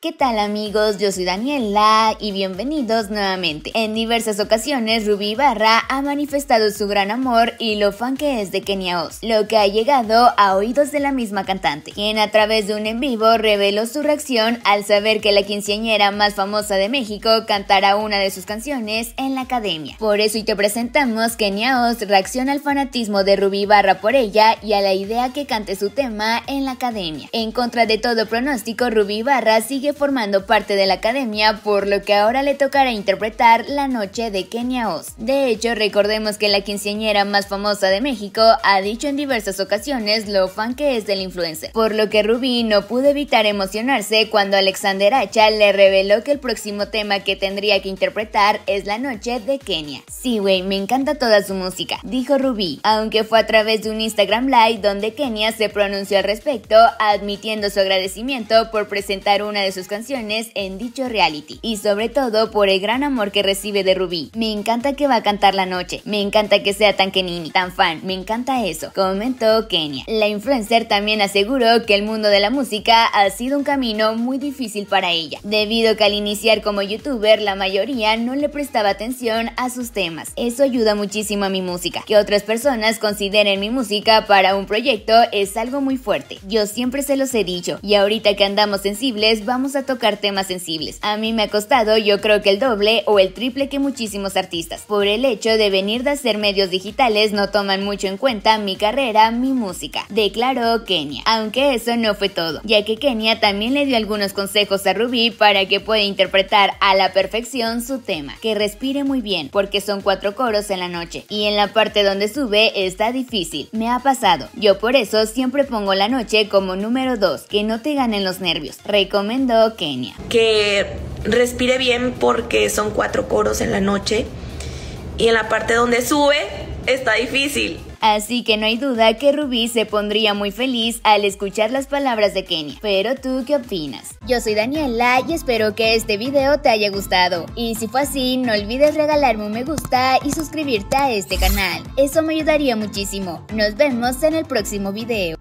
¿Qué tal amigos? Yo soy Daniela y bienvenidos nuevamente. En diversas ocasiones Ruby Barra ha manifestado su gran amor y lo fan que es de Kenia Oz, lo que ha llegado a oídos de la misma cantante, quien a través de un en vivo reveló su reacción al saber que la quinceañera más famosa de México cantará una de sus canciones en la academia. Por eso y te presentamos Kenia Oz reacciona al fanatismo de Ruby Barra por ella y a la idea que cante su tema en la academia. En contra de todo pronóstico, Ruby Barra sigue formando parte de la academia, por lo que ahora le tocará interpretar La Noche de Kenia Oz. De hecho, recordemos que la quinceañera más famosa de México ha dicho en diversas ocasiones lo fan que es del influencer, por lo que Rubí no pudo evitar emocionarse cuando Alexander Hacha le reveló que el próximo tema que tendría que interpretar es La Noche de Kenia. Sí, güey, me encanta toda su música, dijo Rubí, aunque fue a través de un Instagram Live donde Kenia se pronunció al respecto, admitiendo su agradecimiento por presentar una de sus sus canciones en dicho reality y sobre todo por el gran amor que recibe de Rubí. Me encanta que va a cantar la noche, me encanta que sea tan kenini, tan fan, me encanta eso, comentó Kenia. La influencer también aseguró que el mundo de la música ha sido un camino muy difícil para ella, debido que al iniciar como youtuber la mayoría no le prestaba atención a sus temas. Eso ayuda muchísimo a mi música. Que otras personas consideren mi música para un proyecto es algo muy fuerte. Yo siempre se los he dicho y ahorita que andamos sensibles vamos a tocar temas sensibles. A mí me ha costado yo creo que el doble o el triple que muchísimos artistas. Por el hecho de venir de hacer medios digitales no toman mucho en cuenta mi carrera, mi música, declaró Kenia. Aunque eso no fue todo, ya que Kenia también le dio algunos consejos a Rubí para que pueda interpretar a la perfección su tema. Que respire muy bien, porque son cuatro coros en la noche. Y en la parte donde sube está difícil. Me ha pasado. Yo por eso siempre pongo la noche como número dos que no te ganen los nervios. Recomendó Kenia. Que respire bien porque son cuatro coros en la noche y en la parte donde sube está difícil. Así que no hay duda que Rubí se pondría muy feliz al escuchar las palabras de Kenia. Pero tú, ¿qué opinas? Yo soy Daniela y espero que este video te haya gustado. Y si fue así, no olvides regalarme un me gusta y suscribirte a este canal. Eso me ayudaría muchísimo. Nos vemos en el próximo video.